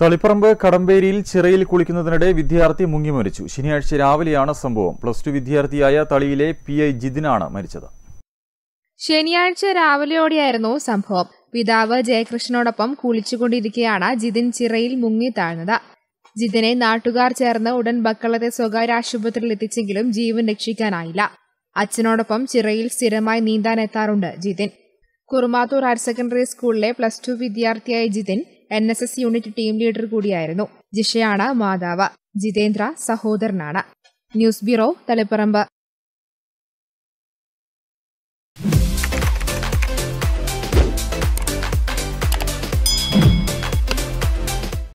തളിപ്പറമ്പ് കടമ്പേരിയിൽ ചിറയിൽ കുളിക്കുന്നതിനിടെ വിദ്യാർത്ഥി മുങ്ങി മരിച്ചു ശനിയാഴ്ച രാവിലെയാണ് സംഭവം പ്ലസ് ടു വിദ്യാർത്ഥിയായ തളിയിലെ പി ഐ ജിതിനാണ് മരിച്ചത് ശനിയാഴ്ച രാവിലെയോടെയായിരുന്നു സംഭവം പിതാവ് ജയകൃഷ്ണനോടൊപ്പം കുളിച്ചുകൊണ്ടിരിക്കെയാണ് ജിതിൻ ചിറയിൽ മുങ്ങി താഴ്ന്നത് ജിതിനെ നാട്ടുകാർ ചേർന്ന് ഉടൻ ബക്കളത്തെ സ്വകാര്യ ആശുപത്രിയിൽ എത്തിച്ചെങ്കിലും ജീവൻ രക്ഷിക്കാനായില്ല അച്ഛനോടൊപ്പം ചിറയിൽ സ്ഥിരമായി നീന്താൻ എത്താറുണ്ട് ജിതിൻ കുറുമാത്തൂർ ഹയർ സെക്കൻഡറി സ്കൂളിലെ പ്ലസ് ടു വിദ്യാർത്ഥിയായ Jithin N S S unit team leader കൂടിയായിരുന്നു ജിഷയാണ് മാതാവ് ജിതേന്ദ്ര സഹോദരനാണ് ന്യൂസ് ബ്യൂറോ തളിപ്പറമ്പ്